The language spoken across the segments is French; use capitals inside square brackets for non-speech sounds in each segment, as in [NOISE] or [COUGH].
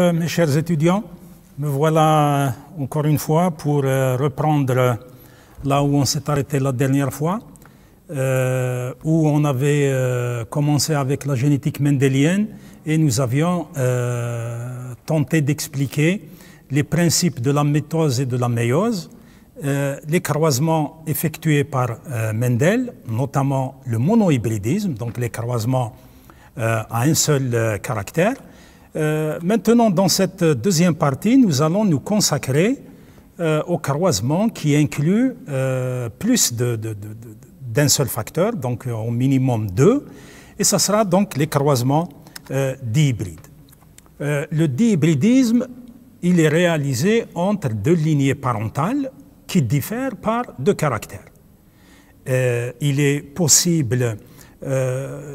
Euh, mes chers étudiants, me voilà encore une fois pour euh, reprendre là où on s'est arrêté la dernière fois, euh, où on avait commencé avec la génétique mendélienne et nous avions tenté d'expliquer les principes de la métose et de la méiose, les croisements effectués par Mendel, notamment le monohybridisme, donc les croisements à un seul caractère, euh, maintenant, dans cette deuxième partie, nous allons nous consacrer euh, au croisement qui inclut euh, plus d'un de, seul facteur, donc au minimum deux, et ce sera donc les croisements dihybrides. le dihybridisme, il est réalisé entre deux lignées parentales qui diffèrent par deux caractères. il est possible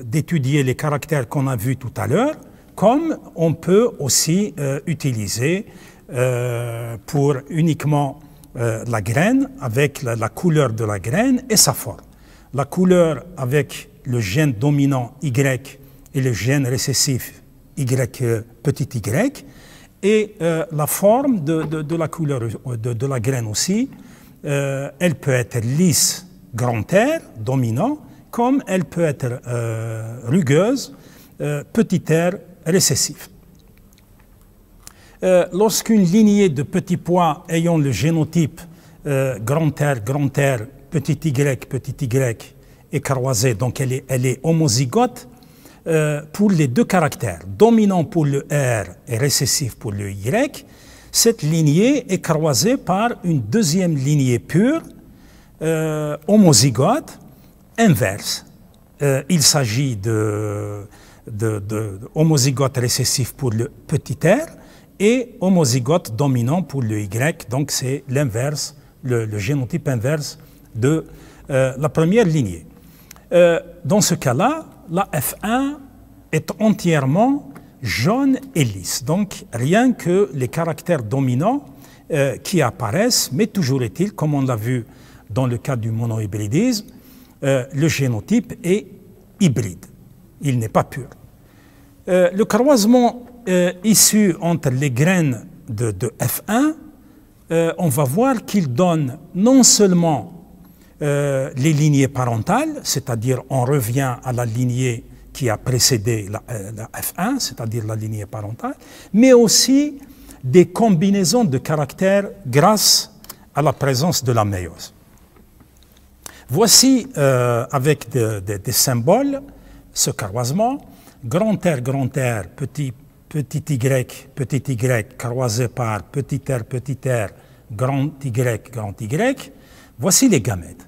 d'étudier les caractères qu'on a vus tout à l'heure, comme on peut aussi euh, utiliser euh, pour uniquement euh, la graine, avec la, couleur de la graine et sa forme. La couleur avec le gène dominant Y et le gène récessif Y petit y, et la forme de, la couleur de, la graine aussi, elle peut être lisse, grand R, dominant, comme elle peut être rugueuse, petit r, récessif. Euh, lorsqu'une lignée de petits pois ayant le génotype euh, grand R, grand R, petit Y, petit Y est croisée, donc elle est, elle est homozygote, euh, pour les deux caractères, dominant pour le R et récessif pour le Y, cette lignée est croisée par une deuxième lignée pure, homozygote, inverse. il s'agit de de, homozygote récessif pour le petit r et homozygote dominant pour le Y. Donc c'est l'inverse, le, génotype inverse de euh, la première lignée. Euh, dans ce cas-là, la F1 est entièrement jaune et lisse. Donc rien que les caractères dominants euh, qui apparaissent, mais toujours est-il, comme on l'a vu dans le cas du monohybridisme, le génotype est hybride, il n'est pas pur. Euh, le croisement euh, issu entre les graines de, F1, euh, on va voir qu'il donne non seulement les lignées parentales, c'est-à-dire on revient à la lignée qui a précédé la, F1, c'est-à-dire la lignée parentale, mais aussi des combinaisons de caractères grâce à la présence de la méiose. Voici avec des symboles ce croisement grand R, grand R, petit, petit Y, petit Y, croisé par petit R, petit R, grand Y, grand Y, voici les gamètes.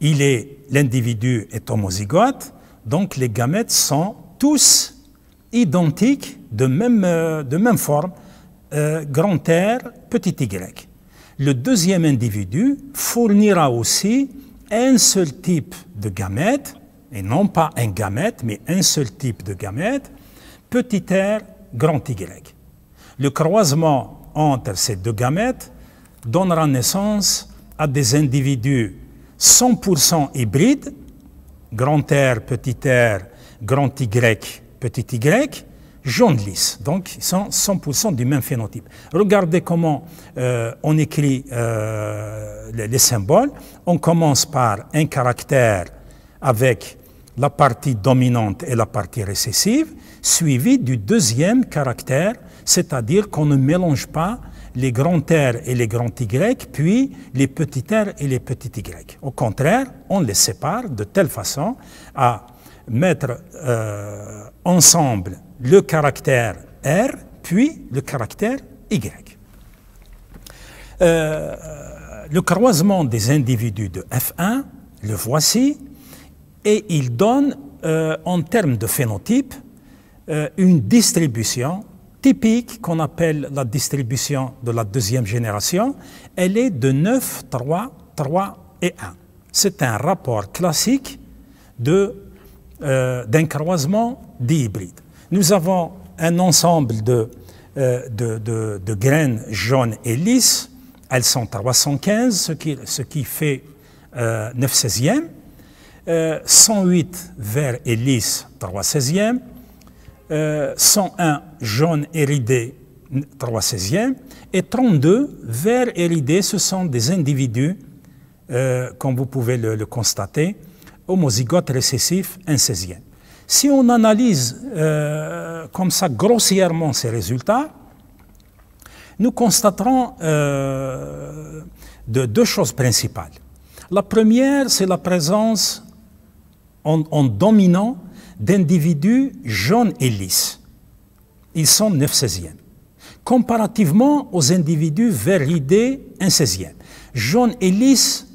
Il est, l'individu est homozygote, donc les gamètes sont tous identiques, de même, euh, forme, euh, grand R, petit Y. Le deuxième individu fournira aussi un seul type de gamètes, et non pas un gamète, mais un seul type de gamète, petit r, grand Y. Le croisement entre ces deux gamètes donnera naissance à des individus 100% hybrides, grand R, petit r, grand Y, petit y, jaune lisse. Donc, ils sont 100% du même phénotype. Regardez comment euh, on écrit euh, les, symboles. On commence par un caractère avec la partie dominante et la partie récessive, suivie du deuxième caractère, c'est-à-dire qu'on ne mélange pas les grands R et les grands Y, puis les petits R et les petits Y. Au contraire, on les sépare de telle façon à mettre euh, ensemble le caractère R, puis le caractère Y. Euh, le croisement des individus de F1, le voici, et il donne euh, en termes de phénotype euh, une distribution typique qu'on appelle la distribution de la deuxième génération. Elle est de 9, 3, 3 et 1. C'est un rapport classique euh, d'un croisement d'hybrides. Nous avons un ensemble de, de, graines jaunes et lisses. Elles sont 315, ce qui, ce qui fait 9 16e. 108 euh, vert euh, et 3 16e, 101 jaune et 3 16e, et 32 vert et ce sont des individus, euh, comme vous pouvez le, constater, homozygotes récessifs, 1 16e. Si on analyse comme ça grossièrement ces résultats, nous constaterons deux choses principales. La première, c'est la présence en, dominant d'individus jaunes et lisses. Ils sont 9 16e. Comparativement aux individus vers un 1 16e. Jaune et lisse,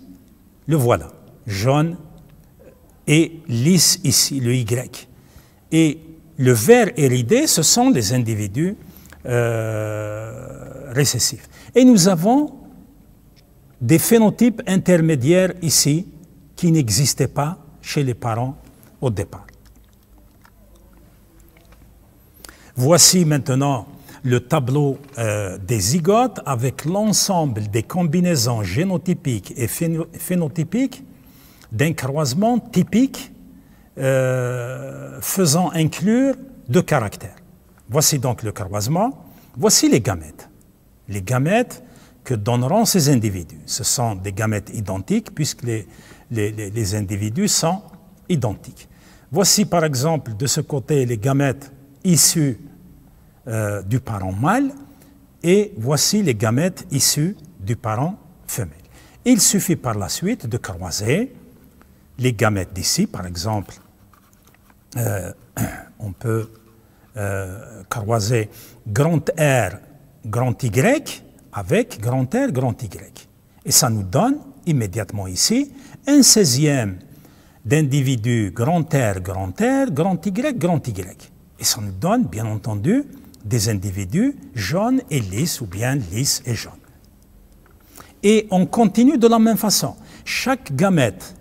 le voilà. Jaune et lisse ici, le Y. Et le vert et ridé, ce sont les individus euh, récessifs. Et nous avons des phénotypes intermédiaires ici qui n'existaient pas chez les parents au départ. Voici maintenant le tableau euh, des zygotes avec l'ensemble des combinaisons génotypiques et phénotypiques d'un croisement typique euh, faisant inclure deux caractères. Voici donc le croisement, voici les gamètes. Les gamètes que donneront ces individus. Ce sont des gamètes identiques puisque les, individus sont identiques. Voici par exemple de ce côté les gamètes issues euh, du parent mâle et voici les gamètes issues du parent femelle. Il suffit par la suite de croiser les gamètes d'ici, par exemple, euh, [CLEARS THROAT] on peut euh, croiser grand R, grand Y, avec grand R, grand Y. Et ça nous donne immédiatement ici un 16e d'individus grand R, grand R, grand Y, grand Y. Et ça nous donne, bien entendu, des individus jaunes et lisses, ou bien lisses et jaunes. Et on continue de la même façon. Chaque gamète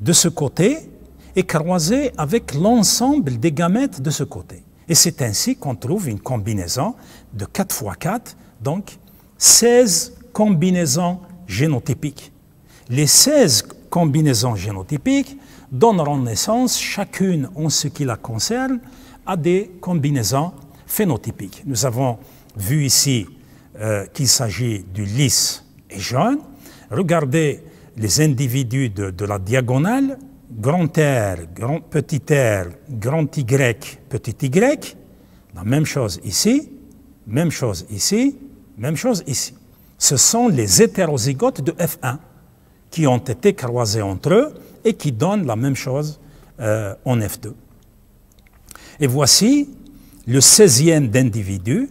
de ce côté est croisée avec l'ensemble des gamètes de ce côté. Et c'est ainsi qu'on trouve une combinaison de 4 x 4, donc 16 combinaisons génotypiques. Les 16 combinaisons génotypiques donneront naissance, chacune en ce qui la concerne, à des combinaisons phénotypiques. Nous avons vu ici euh, qu'il s'agit du lisse et jaune. Regardez les individus de, la diagonale, grand R, petit R, grand Y, petit Y. La même chose ici, même chose ici, même chose ici. Ce sont les hétérozygotes de F1 qui ont été croisés entre eux et qui donnent la même chose euh, en F2. Et voici le 16e d'individus,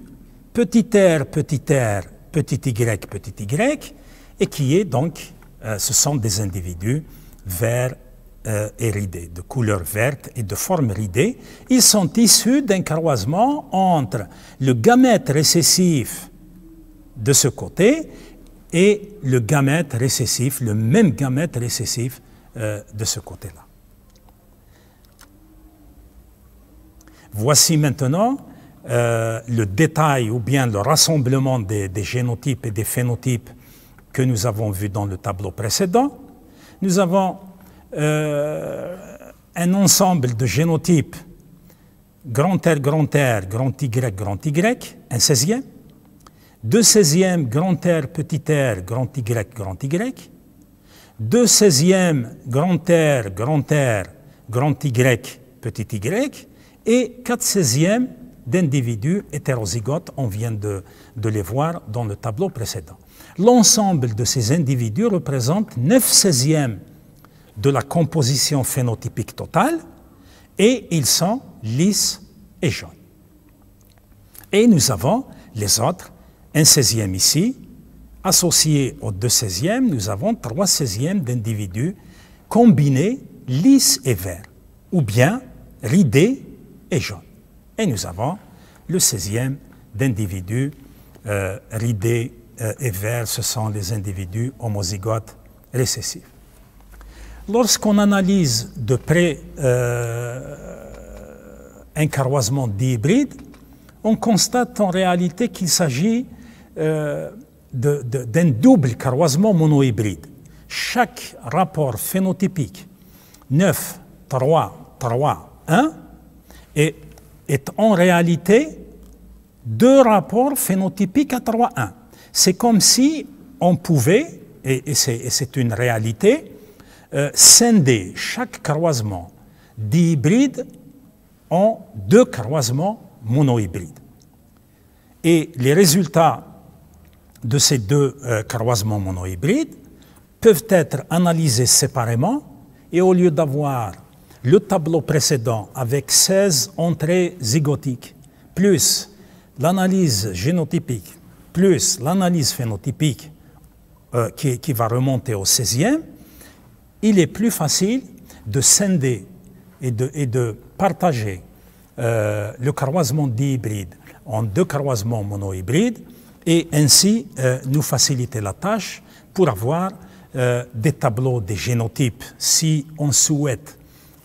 petit r, petit r, petit y, petit y, et qui est donc, euh, ce sont des individus verts euh, et ridés, de couleur verte et de forme ridée. Ils sont issus d'un croisement entre le gamète récessif de ce côté et le gamète récessif, le même gamète récessif euh, de ce côté-là. Voici maintenant euh, le détail ou bien le rassemblement des, génotypes et des phénotypes que nous avons vus dans le tableau précédent. Nous avons euh, un ensemble de génotypes grand R, grand R, grand Y, grand Y, un 16e. 2 16e grand R petit R grand Y grand Y, 2 16e grand R grand R grand Y petit Y et 4 16e d'individus hétérozygotes, on vient de, de, les voir dans le tableau précédent. L'ensemble de ces individus représente 9 16e de la composition phénotypique totale et ils sont lisses et jaunes. Et nous avons les autres un 16e ici. Associé aux deux 16e, nous avons trois 16e d'individus combinés lisses et verts, ou bien ridés et jaunes. Et nous avons le 16e d'individus euh, ridés euh, et verts, ce sont les individus homozygotes récessifs. Lorsqu'on analyse de près euh, un croisement d'hybrides, on constate en réalité qu'il s'agit d'un double croisement monohybride. Chaque rapport phénotypique 9, 3, 3, 1 est, en réalité deux rapports phénotypiques à 3, 1. C'est comme si on pouvait, et, c'est une réalité, euh, scinder chaque croisement d'hybride en deux croisements monohybrides. Et les résultats de ces deux euh, croisements monohybrides peuvent être analysés séparément et au lieu d'avoir le tableau précédent avec 16 entrées zygotiques, plus l'analyse génotypique, plus l'analyse phénotypique euh, qui, va remonter au 16e, il est plus facile de scinder et de, partager euh, le croisement dihybride en deux croisements monohybrides et ainsi euh, nous faciliter la tâche pour avoir euh, des tableaux des génotypes. Si on souhaite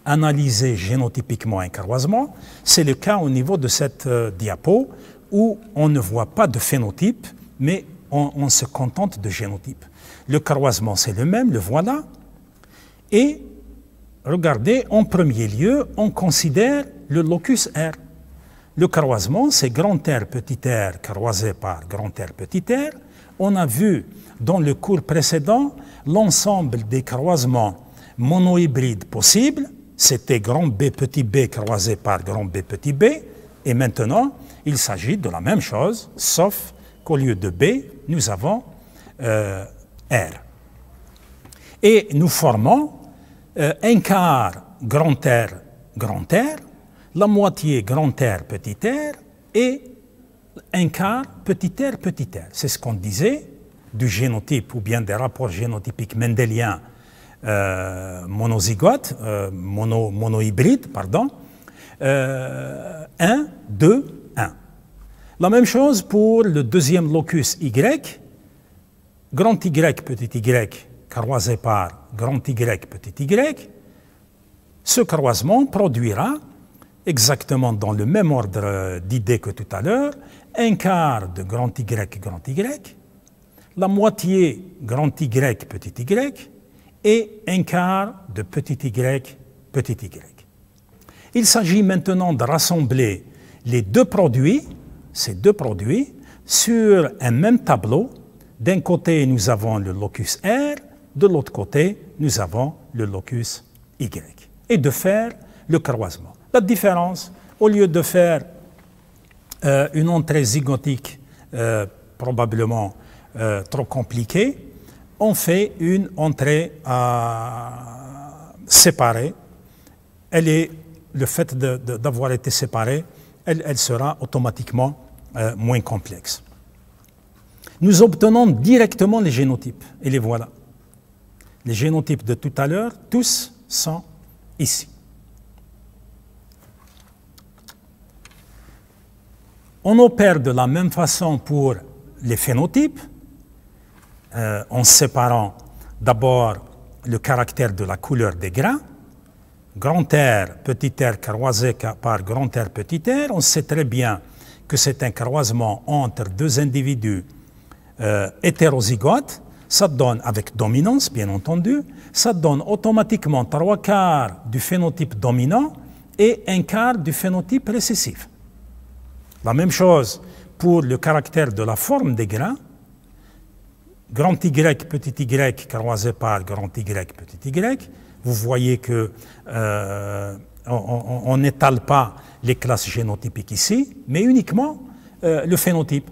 analyser génotypiquement un croisement, c'est le cas au niveau de cette euh, diapo où on ne voit pas de phénotype, mais on, se contente de génotype. Le croisement, c'est le même, le voilà. Et regardez, en premier lieu, on considère le locus R. Le croisement, c'est grand R, petit r croisé par grand R, petit r. On a vu dans le cours précédent l'ensemble des croisements monohybrides possibles. C'était grand B petit b croisé par grand B petit b. Et maintenant, il s'agit de la même chose, sauf qu'au lieu de B, nous avons euh, R. Et nous formons euh, un quart grand R grand R la moitié grand R petit r et un quart petit r petit r. C'est ce qu'on disait du génotype ou bien des rapports génotypiques mendéliens euh, monozygotes, euh, mono, pardon, 1, 2, 1. La même chose pour le deuxième locus Y, grand Y petit y croisé par grand Y petit y. Ce croisement produira exactement dans le même ordre euh, d'idées que tout à l'heure, un quart de grand Y, grand Y, la moitié grand Y, petit Y, et un quart de petit Y, petit Y. Il s'agit maintenant de rassembler les deux produits, ces deux produits, sur un même tableau. D'un côté, nous avons le locus R, de l'autre côté, nous avons le locus Y. Et de faire le croisement. La différence, au lieu de faire euh, une entrée zygotique euh, probablement euh, trop compliquée, on fait une entrée séparée. Elle est, le fait d'avoir été séparée, elle sera automatiquement moins complexe. Nous obtenons directement les génotypes, et les voilà. Les génotypes de tout à l'heure, tous sont ici. On opère de la même façon pour les phénotypes, euh, en séparant d'abord le caractère de la couleur des grains, grand R, petit R croisé par grand R, petit R. On sait très bien que c'est un croisement entre deux individus euh, hétérozygotes. Ça donne, avec dominance bien entendu, ça donne automatiquement trois quarts du phénotype dominant et un quart du phénotype récessif. La même chose pour le caractère de la forme des grains. Grand Y, petit y croisé par grand Y, petit y. Vous voyez que euh, on n'étale pas les classes génotypiques ici, mais uniquement euh, le phénotype.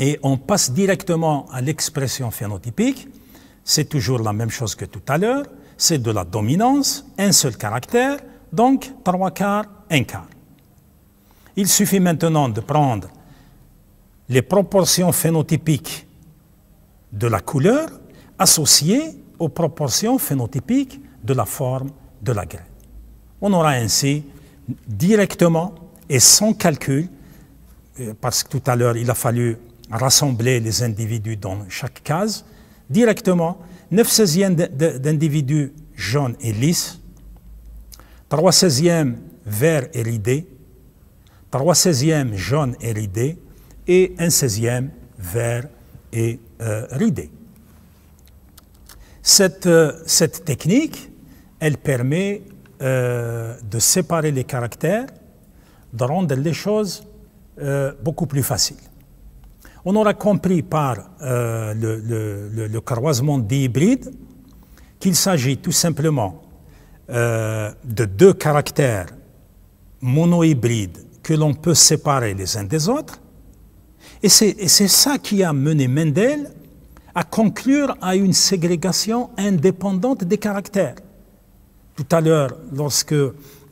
Et on passe directement à l'expression phénotypique. C'est toujours la même chose que tout à l'heure. C'est de la dominance, un seul caractère, donc trois quarts, un quart. Il suffit maintenant de prendre les proportions phénotypiques de la couleur associées aux proportions phénotypiques de la forme de la graine. On aura ainsi directement et sans calcul, euh, parce que tout à l'heure il a fallu rassembler les individus dans chaque case, directement 9 16 d'individus jaunes et lisses, 3 16 verts et ridés, trois 16 jaunes jaune et ridé et un 16 vert et euh, ridé. Cette, euh, cette, technique, elle permet euh, de séparer les caractères, de rendre les choses beaucoup plus faciles. On aura compris par le, le, croisement des qu'il s'agit tout simplement de deux caractères monohybrides que l'on peut séparer les uns des autres. Et c'est ça qui a mené Mendel à conclure à une ségrégation indépendante des caractères. Tout à l'heure, lorsque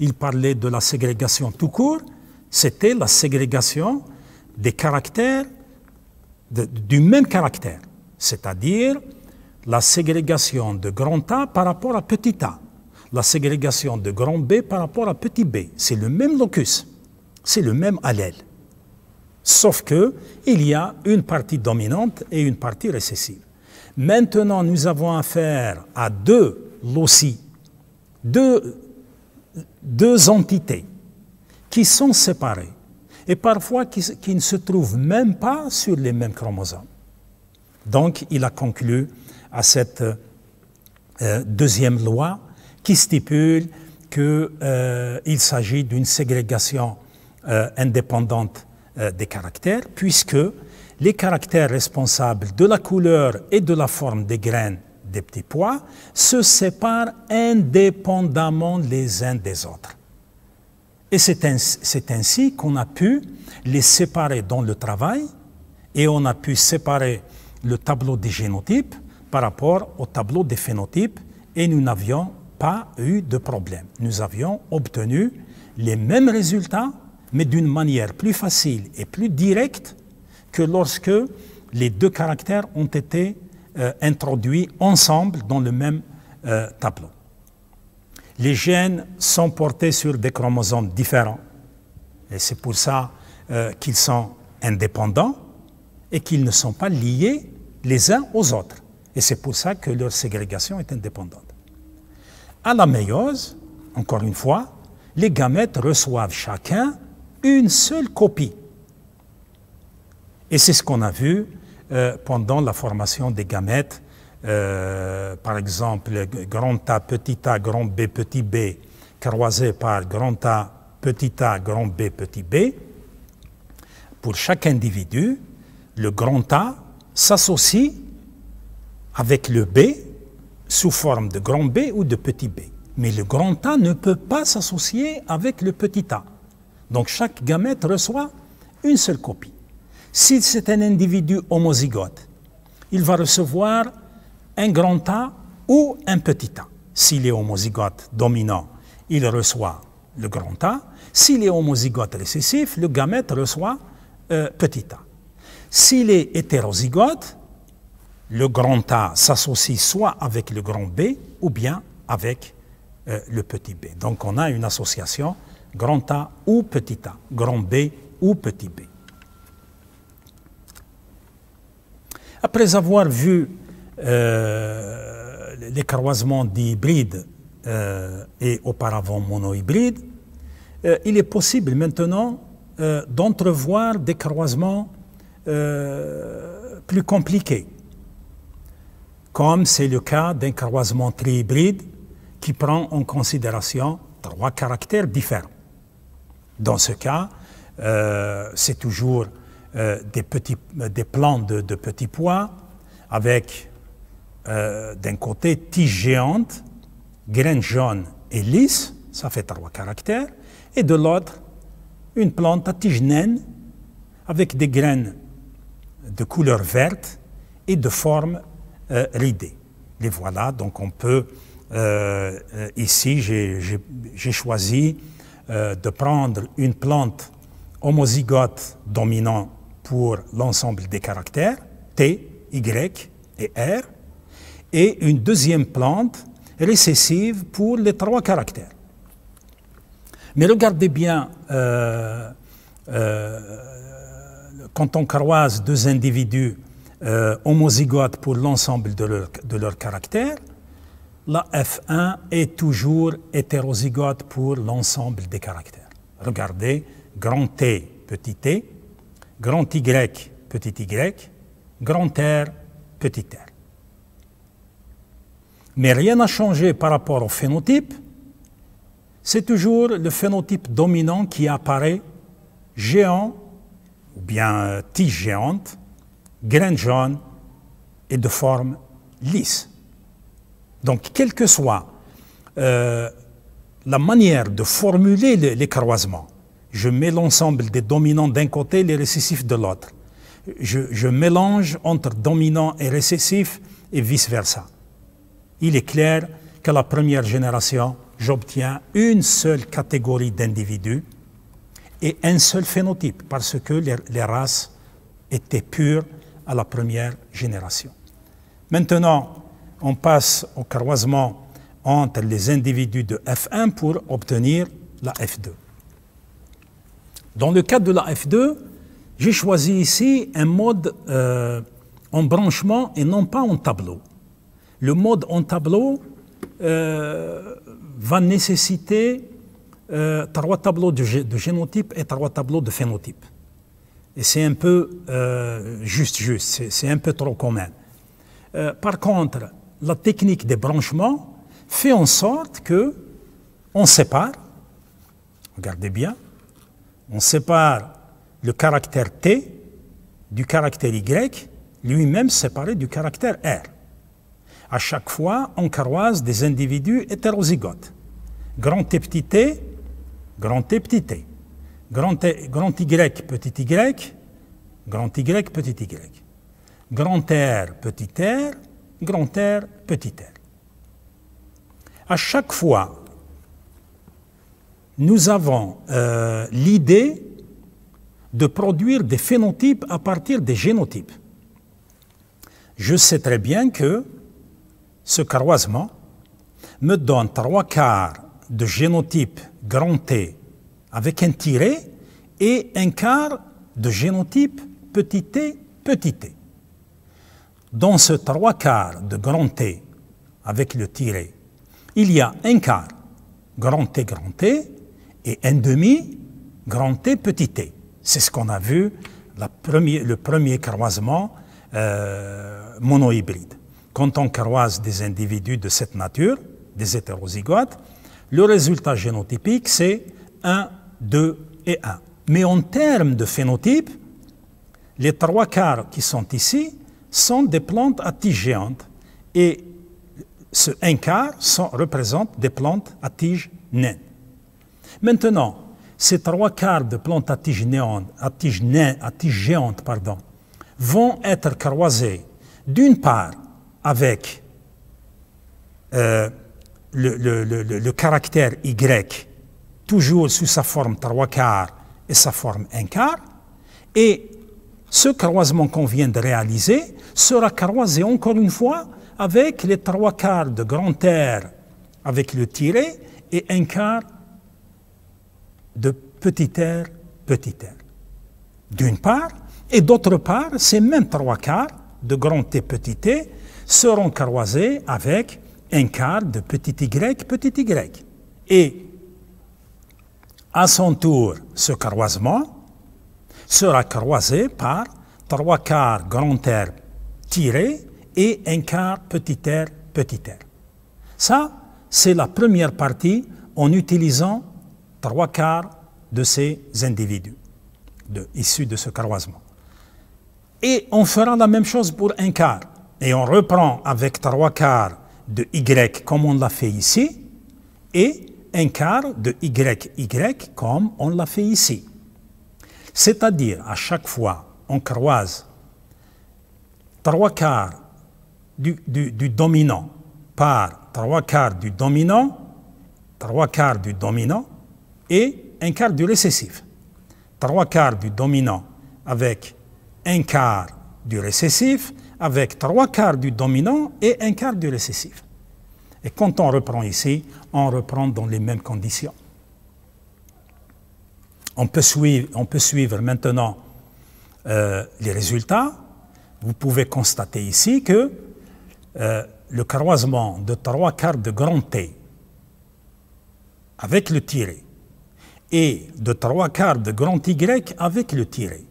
il parlait de la ségrégation tout court, c'était la ségrégation des caractères, du même caractère, c'est-à-dire la ségrégation de grand A par rapport à petit a, la ségrégation de grand B par rapport à petit b. C'est le même locus c'est le même allèle. Sauf que il y a une partie dominante et une partie récessive. Maintenant, nous avons affaire à deux loci, deux, entités qui sont séparées et parfois qui, ne se trouvent même pas sur les mêmes chromosomes. Donc, il a conclu à cette euh, deuxième loi qui stipule qu'il euh, s'agit d'une ségrégation euh, indépendante euh, des caractères, puisque les caractères responsables de la couleur et de la forme des graines des petits pois se séparent indépendamment les uns des autres. Et c'est ainsi qu'on a pu les séparer dans le travail et on a pu séparer le tableau des génotypes par rapport au tableau des phénotypes et nous n'avions pas eu de problème. Nous avions obtenu les mêmes résultats mais d'une manière plus facile et plus directe que lorsque les deux caractères ont été euh, introduits ensemble dans le même euh, tableau. Les gènes sont portés sur des chromosomes différents, et c'est pour ça euh, qu'ils sont indépendants et qu'ils ne sont pas liés les uns aux autres. Et c'est pour ça que leur ségrégation est indépendante. À la méiose, encore une fois, les gamètes reçoivent chacun une seule copie. Et c'est ce qu'on a vu euh, pendant la formation des gamètes, euh, par exemple, grand A, petit A, grand B, petit B, croisé par grand A, petit A, grand B, petit B. Pour chaque individu, le grand A s'associe avec le B sous forme de grand B ou de petit B. Mais le grand A ne peut pas s'associer avec le petit A. Donc chaque gamète reçoit une seule copie. Si c'est un individu homozygote, il va recevoir un grand A ou un petit a. S'il est homozygote dominant, il reçoit le grand A. S'il est homozygote récessif, le gamète reçoit euh, petit a. S'il est hétérozygote, le grand A s'associe soit avec le grand B ou bien avec euh, le petit b. Donc on a une association grand A ou petit a, grand B ou petit b. Après avoir vu euh, les croisements d'hybrides euh, et auparavant monohybrides, euh, il est possible maintenant d'entrevoir des croisements plus compliqués, comme c'est le cas d'un croisement trihybride qui prend en considération trois caractères différents. Dans ce cas, euh, c'est toujours euh, des, petits, de, petits pois avec euh, d'un côté tige géante, graines jaunes et lisses, ça fait trois caractères, et de l'autre une plante à tige naine avec des graines de couleur verte et de forme ridée. Les voilà, donc on peut, ici j'ai choisi euh, de prendre une plante homozygote dominante pour l'ensemble des caractères, T, Y et R, et une deuxième plante récessive pour les trois caractères. Mais regardez bien, euh, euh, quand on croise deux individus homozygotes pour l'ensemble de leurs caractères, la F1 est toujours hétérozygote pour l'ensemble des caractères. Regardez, grand T, petit t, grand Y, petit y, grand R, petit r. Mais rien n'a changé par rapport au phénotype. C'est toujours le phénotype dominant qui apparaît géant, ou bien euh, tige géante, graine jaune et de forme lisse. Donc, quelle que soit euh, la manière de formuler les, croisements, je mets l'ensemble des dominants d'un côté, les récessifs de l'autre. Je, mélange entre dominants et récessifs et vice-versa. Il est clair que la première génération, j'obtiens une seule catégorie d'individus et un seul phénotype, parce que les, les races étaient pures à la première génération. Maintenant, on passe au croisement entre les individus de F1 pour obtenir la F2. Dans le cadre de la F2, j'ai choisi ici un mode euh, en branchement et non pas en tableau. Le mode en tableau euh, va nécessiter euh, trois tableaux de, de, génotype et trois tableaux de phénotype. Et c'est un peu juste, juste, c'est un peu trop commun. par contre, la technique des branchements fait en sorte que on sépare, regardez bien, on sépare le caractère T du caractère Y, lui-même séparé du caractère R. À chaque fois, on croise des individus hétérozygotes. Grand T petit t, grand T petit t, t, grand Y petit y, grand Y petit y, grand R petit r, grand R, petit r. À chaque fois, nous avons euh, l'idée de produire des phénotypes à partir des génotypes. Je sais très bien que ce croisement me donne trois quarts de génotype grand T avec un tiré et un quart de génotype petit t, petit t. Dans ce trois quarts de grand T avec le tiré, il y a un quart grand T grand T et un demi grand T petit t. C'est ce qu'on a vu le premier croisement euh, monohybride. Quand on croise des individus de cette nature, des hétérozygotes, le résultat génotypique c'est 1, 2 et 1. Mais en termes de phénotype, les trois quarts qui sont ici sont des plantes à tige géantes et ce un quart sont, représente des plantes à tige naines. Maintenant, ces trois quarts de plantes à tige à à géantes pardon, vont être croisés d'une part avec euh, le, le, caractère Y, toujours sous sa forme trois quarts et sa forme un quart, et ce croisement qu'on vient de réaliser sera croisé encore une fois avec les trois quarts de grand R avec le tiré et un quart de petit r petit r. D'une part, et d'autre part, ces mêmes trois quarts de grand T, petit T seront croisés avec un quart de petit y, petit y. Et à son tour, ce croisement sera croisé par trois quarts grand R tiré et un quart petit r, petit r. Ça, c'est la première partie en utilisant trois quarts de ces individus issus de ce croisement. Et on fera la même chose pour un quart. Et on reprend avec trois quarts de y comme on l'a fait ici et un quart de y, y comme on l'a fait ici. C'est-à-dire, à chaque fois, on croise trois quarts du, dominant par trois quarts du dominant, trois quarts du dominant et un quart du récessif. Trois quarts du dominant avec un quart du récessif, avec trois quarts du dominant et un quart du récessif. Et quand on reprend ici, on reprend dans les mêmes conditions. On peut suivre, on peut suivre maintenant euh, les résultats vous pouvez constater ici que euh, le croisement de trois quarts de grand T avec le tiré et de trois quarts de grand Y avec le tiré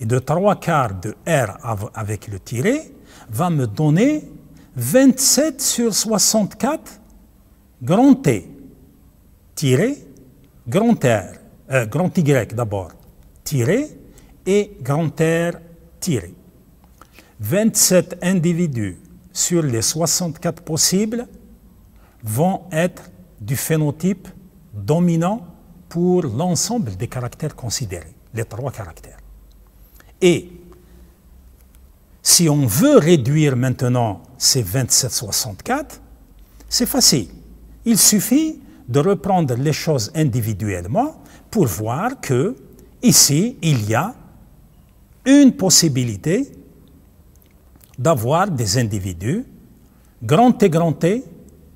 et de trois quarts de R avec le tiré va me donner 27 sur 64 grand T tiré, grand R, euh, grand Y d'abord tiré et grand R tiré. 27 individus sur les 64 possibles vont être du phénotype dominant pour l'ensemble des caractères considérés, les trois caractères. Et si on veut réduire maintenant ces 27-64, c'est facile. Il suffit de reprendre les choses individuellement pour voir que ici, il y a une possibilité d'avoir des individus, grand T, grand T,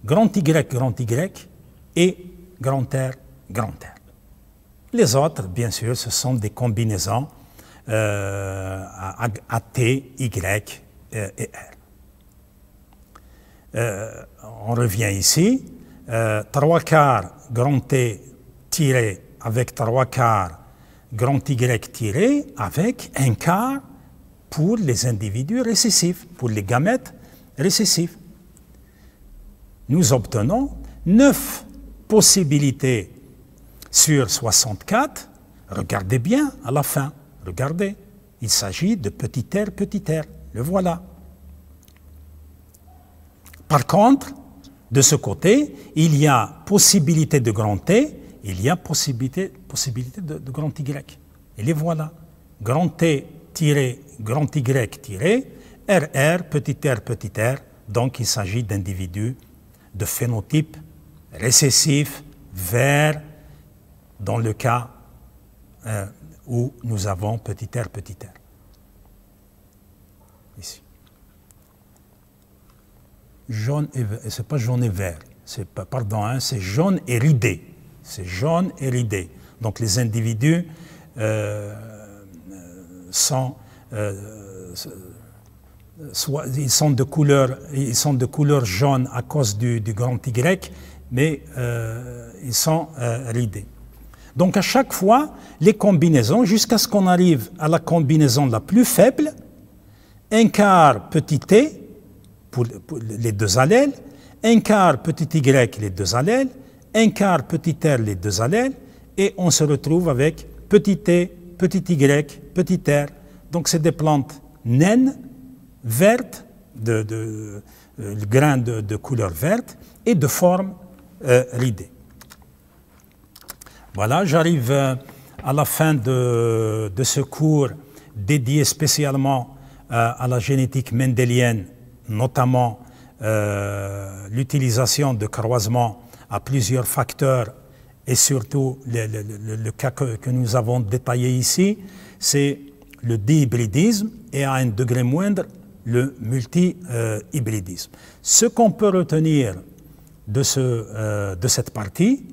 grand Y, grand Y et grand R, grand R. Les autres, bien sûr, ce sont des combinaisons euh, T, Y euh, et R. Euh, on revient ici. 3 euh, quarts grand T tiré avec trois quarts grand Y tiré avec un quart pour les individus récessifs, pour les gamètes récessifs. Nous obtenons 9 possibilités sur 64. Regardez bien à la fin, regardez. Il s'agit de petit r, petit r. Le voilà. Par contre, de ce côté, il y a possibilité de grand T, il y a possibilité, possibilité de, de grand Y. Et les voilà. Grand T tiré, grand Y tiré, RR petit r petit r. Donc il s'agit d'individus de phénotype récessif, vert, dans le cas euh, où nous avons petit r petit r. Ici. Jaune et c'est pas jaune et vert, c'est pardon, hein, c'est jaune et ridé. C'est jaune et ridé. Donc les individus euh, sont, euh, euh, ils, sont de couleur, ils sont de couleur jaune à cause du, grand Y, mais euh, ils sont ridés. Donc à chaque fois, les combinaisons, jusqu'à ce qu'on arrive à la combinaison la plus faible, un quart petit t pour, pour les deux allèles, un quart petit y les deux allèles, un quart petit r les deux allèles, et on se retrouve avec petit t petit Y, petit R. Donc c'est des plantes naines, vertes, de, de euh, grains de, couleur verte et de forme euh, ridée. Voilà, j'arrive euh, à la fin de, ce cours dédié spécialement à la génétique mendélienne, notamment l'utilisation de croisements à plusieurs facteurs et surtout le, cas que, nous avons détaillé ici, c'est le dihybridisme et à un degré moindre le multihybridisme ce qu'on peut retenir de, ce, euh, de cette partie,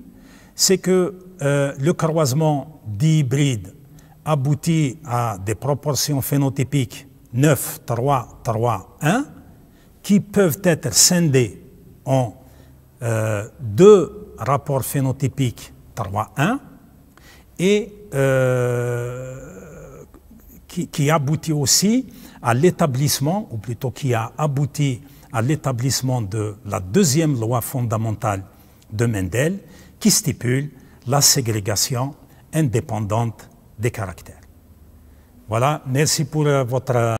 c'est que euh, le croisement dihybride aboutit à des proportions phénotypiques 9, 3, 3, 1, qui peuvent être scindées en euh, deux rapport phénotypique 3-1 et euh, qui, qui, aboutit aussi à l'établissement, ou plutôt qui a abouti à l'établissement de la deuxième loi fondamentale de Mendel qui stipule la ségrégation indépendante des caractères. Voilà, merci pour euh, votre...